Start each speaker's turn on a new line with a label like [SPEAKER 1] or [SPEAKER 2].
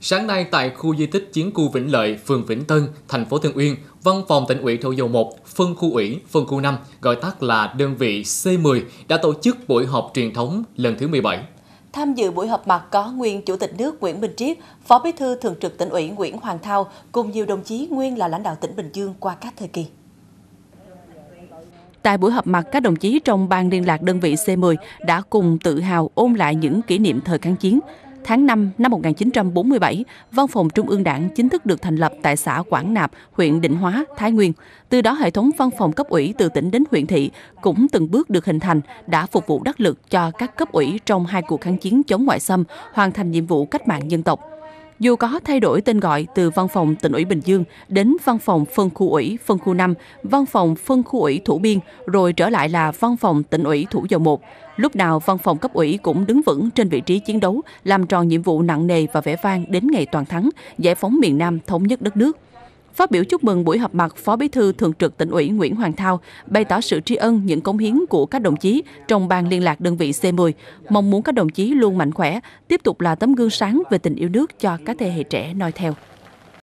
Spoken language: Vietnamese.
[SPEAKER 1] Sáng nay tại khu di tích Chiến khu Vĩnh Lợi, phường Vĩnh Tân, thành phố Tân Uyên, Văn phòng tỉnh ủy Thổ Dầu 1, phân khu ủy, phân khu 5, gọi tắt là đơn vị C10 đã tổ chức buổi họp truyền thống lần thứ 17.
[SPEAKER 2] Tham dự buổi họp mặt có nguyên Chủ tịch nước Nguyễn Minh Triết, Phó Bí thư Thường trực tỉnh ủy Nguyễn Hoàng Thao cùng nhiều đồng chí nguyên là lãnh đạo tỉnh Bình Dương qua các thời kỳ. Tại buổi họp mặt, các đồng chí trong ban liên lạc đơn vị C10 đã cùng tự hào ôn lại những kỷ niệm thời kháng chiến, Tháng 5 năm 1947, Văn phòng Trung ương Đảng chính thức được thành lập tại xã Quảng Nạp, huyện Định Hóa, Thái Nguyên. Từ đó hệ thống văn phòng cấp ủy từ tỉnh đến huyện thị cũng từng bước được hình thành, đã phục vụ đắc lực cho các cấp ủy trong hai cuộc kháng chiến chống ngoại xâm, hoàn thành nhiệm vụ cách mạng dân tộc dù có thay đổi tên gọi từ văn phòng tỉnh ủy Bình Dương đến văn phòng phân khu ủy phân khu 5, văn phòng phân khu ủy Thủ Biên, rồi trở lại là văn phòng tỉnh ủy Thủ Dầu Một. Lúc nào văn phòng cấp ủy cũng đứng vững trên vị trí chiến đấu, làm tròn nhiệm vụ nặng nề và vẻ vang đến ngày toàn thắng, giải phóng miền Nam thống nhất đất nước. Phát biểu chúc mừng buổi họp mặt, Phó Bí thư Thường trực tỉnh ủy Nguyễn Hoàng Thao bày tỏ sự tri ân những cống hiến của các đồng chí trong ban liên lạc đơn vị C10, mong muốn các đồng chí luôn mạnh khỏe, tiếp tục là tấm gương sáng về tình yêu nước cho các thế hệ trẻ noi theo.